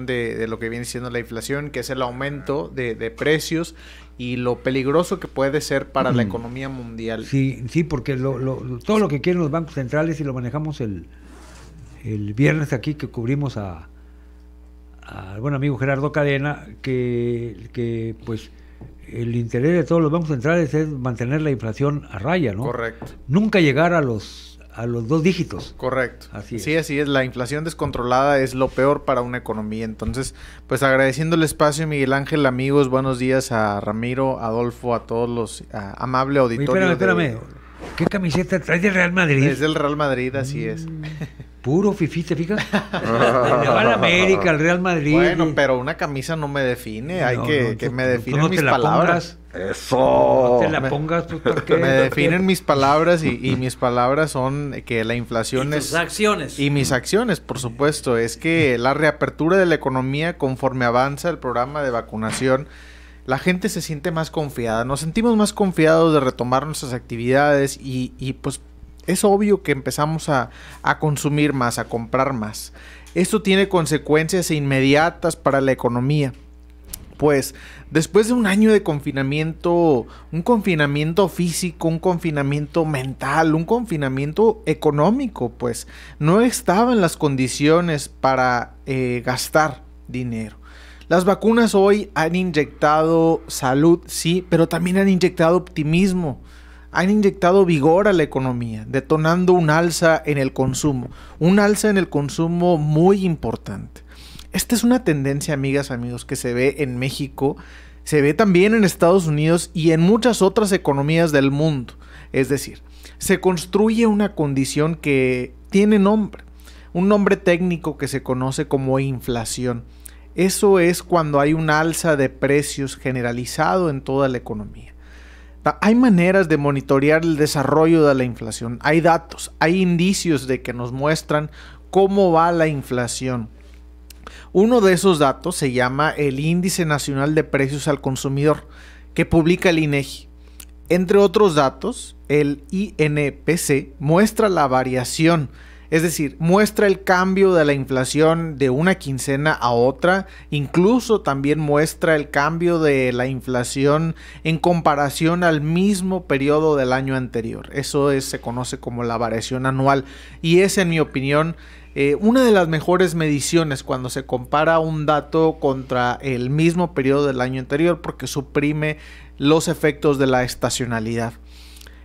de, lo que viene siendo la inflación, que es el aumento de, precios y lo peligroso que puede ser para la economía mundial. Sí, sí, porque todo lo que quieren los bancos centrales y lo manejamos el, el viernes aquí que cubrimos a, al buen amigo Gerardo Cadena, que, que pues el interés de todos los bancos centrales es mantener la inflación a raya, ¿no? Correcto. Nunca llegar a los a los dos dígitos. Correcto. Así es. Sí, así es. La inflación descontrolada es lo peor para una economía. Entonces, pues agradeciendo el espacio, Miguel Ángel, amigos, buenos días a Ramiro, Adolfo, a todos los amables amable espérame, espérame. ¿Qué camiseta traes del Real Madrid? Es del Real Madrid, así es. Mm. Puro fifi, ¿te fijas? El América, el Real Madrid. Bueno, pero una camisa no me define. Hay que, que me definen mis palabras. Eso. No te la pongas, tú, pues, ¿por qué? Me definen mis palabras y, mis palabras son que la inflación y es. acciones. Y mis acciones, por supuesto. Es que la reapertura de la economía conforme avanza el programa de vacunación la gente se siente más confiada, nos sentimos más confiados de retomar nuestras actividades y, y, pues es obvio que empezamos a, consumir más, a comprar más. Esto tiene consecuencias inmediatas para la economía. Pues después de un año de confinamiento, un confinamiento físico, un confinamiento mental, un confinamiento económico, pues no estaban las condiciones para eh, gastar dinero. Las vacunas hoy han inyectado salud, sí, pero también han inyectado optimismo han inyectado vigor a la economía, detonando un alza en el consumo, un alza en el consumo muy importante. Esta es una tendencia, amigas, amigos, que se ve en México, se ve también en Estados Unidos y en muchas otras economías del mundo. Es decir, se construye una condición que tiene nombre, un nombre técnico que se conoce como inflación. Eso es cuando hay un alza de precios generalizado en toda la economía. Hay maneras de monitorear el desarrollo de la inflación. Hay datos, hay indicios de que nos muestran cómo va la inflación. Uno de esos datos se llama el Índice Nacional de Precios al Consumidor, que publica el INEGI. E Entre otros datos, el INPC muestra la variación es decir, muestra el cambio de la inflación de una quincena a otra, incluso también muestra el cambio de la inflación en comparación al mismo periodo del año anterior. Eso se conoce como la variación anual y es, en mi opinión, eh, una de las mejores mediciones cuando se compara un dato contra el mismo periodo del año anterior porque suprime los efectos de la estacionalidad.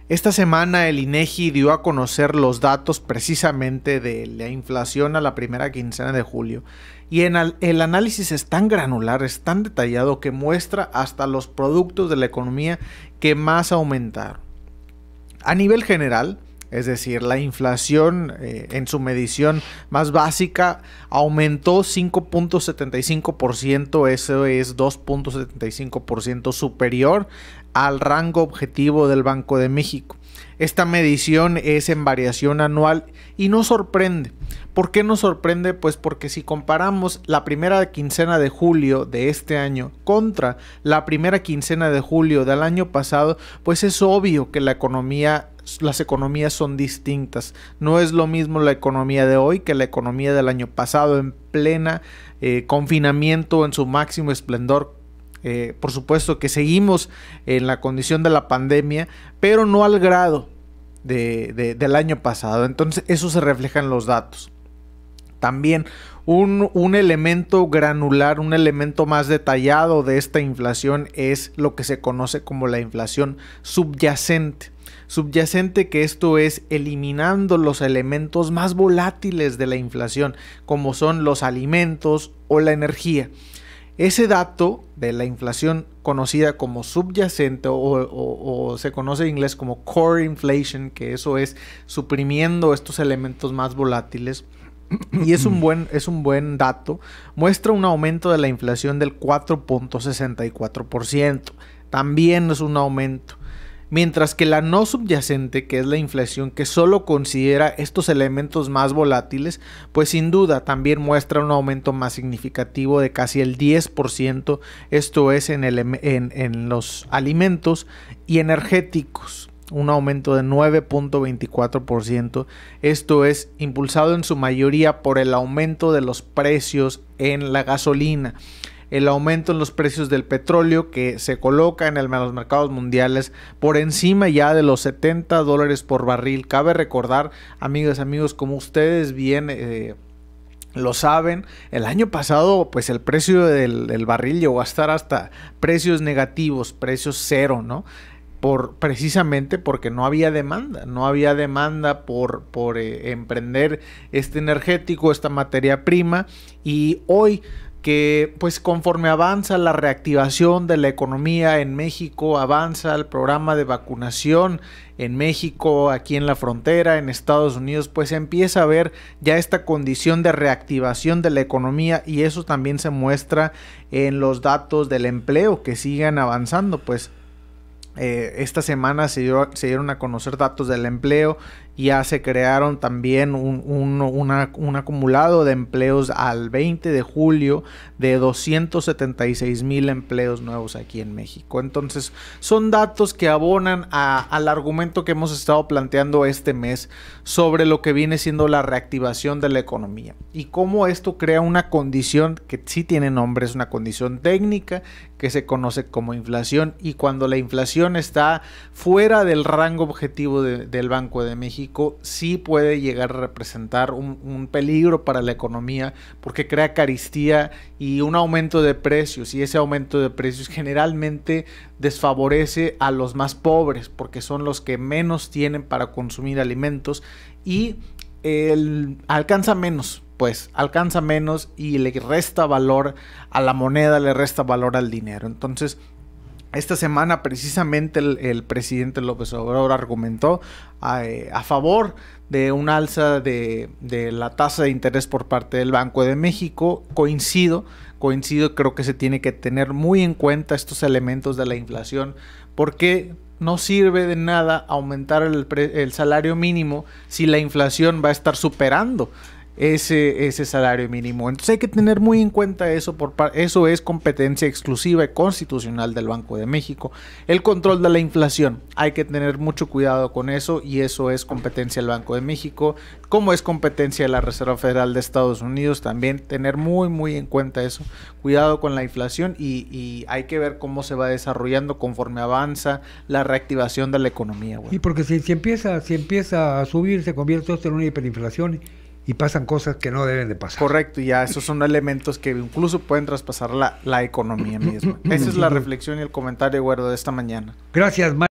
Esta semana el INEGI dio a conocer los datos precisamente de la inflación a la primera quincena de julio. Y el análisis es tan granular, es tan detallado que muestra hasta los productos de la economía que más aumentaron. A nivel general, es decir, la inflación eh, en su medición más básica aumentó 5.75%, eso es 2.75% superior al rango objetivo del Banco de México. Esta medición es en variación anual y no sorprende. ¿Por qué nos sorprende? Pues porque si comparamos la primera quincena de julio de este año contra la primera quincena de julio del año pasado, pues es obvio que la economía las economías son distintas. No es lo mismo la economía de hoy que la economía del año pasado en plena eh, confinamiento, en su máximo esplendor. Eh, por supuesto que seguimos en la condición de la pandemia, pero no al grado del año pasado. Entonces eso se refleja en los datos. También un, elemento granular, un elemento más detallado de esta inflación es lo que se conoce como la inflación subyacente subyacente que esto es eliminando los elementos más volátiles de la inflación, como son los alimentos o la energía. Ese dato de la inflación conocida como subyacente o, se conoce en inglés como core inflation, que eso es suprimiendo estos elementos más volátiles, y es un buen, es un buen dato, muestra un aumento de la inflación del 4.64%. También es un aumento mientras que la no subyacente, que es la inflación que solo considera estos elementos más volátiles, pues sin duda también muestra un aumento más significativo de casi el 10%, esto es em-, en, los alimentos y energéticos un aumento de 9.24%. Esto es impulsado en su mayoría por el aumento de los precios en la gasolina el aumento en los precios del petróleo que se coloca en, los mercados mundiales por encima ya de los 70 dólares por barril. Cabe recordar, amigas, amigos, como ustedes bien... Eh, lo saben, el año pasado pues el precio del, barril llegó a estar hasta precios negativos, precios cero, ¿no? Por, precisamente porque no había demanda, no había demanda por, por eh, emprender este energético, esta materia prima y hoy que pues conforme avanza la reactivación de la economía en México, avanza el programa de vacunación en México, aquí en la frontera, en Estados Unidos, pues empieza a ver ya esta condición de reactivación de la economía y eso también se muestra en los datos del empleo que siguen avanzando, pues eh, esta semana se, dieron a conocer datos del empleo, y ya se crearon también un, acumulado de empleos al 20 de julio de 276 mil empleos nuevos aquí en México. Entonces son datos que abonan al argumento que hemos estado planteando este mes sobre lo que viene siendo la reactivación de la economía y cómo esto crea una condición que sí tiene nombre, es una condición técnica que se conoce como inflación y cuando la inflación está fuera del rango objetivo del Banco de México, sí puede llegar a representar un, peligro para la economía porque crea caristía y un aumento de precios y ese aumento de precios generalmente desfavorece a los más pobres porque son los que menos tienen para consumir alimentos y el, alcanza menos pues alcanza menos y le resta valor a la moneda, le resta valor al dinero. Entonces, esta semana precisamente el, presidente López Obrador argumentó a, eh, favor de un alza de, la tasa de interés por parte del Banco de México. Coincido, coincido, creo que se tiene que tener muy en cuenta estos elementos de la inflación porque no sirve de nada aumentar el salario mínimo si la inflación va a estar superando ese, ese salario mínimo. Entonces hay que tener muy en cuenta eso, por eso es competencia exclusiva y constitucional del Banco de México. El control de la inflación, hay que tener mucho cuidado con eso y eso es competencia del Banco de México, como es competencia de la Reserva Federal de Estados Unidos, también tener muy, muy en cuenta eso. Cuidado con la inflación y, y hay que ver cómo se va desarrollando conforme avanza la reactivación de la economía. Y porque si, si, empieza, si empieza a subir, se convierte esto en una hiperinflación y pasan cosas que no deben de pasar. Correcto, y ya esos son elementos que incluso pueden traspasar la, la economía misma. Esa es la reflexión y el comentario, Eduardo, de esta mañana. Gracias, Mario.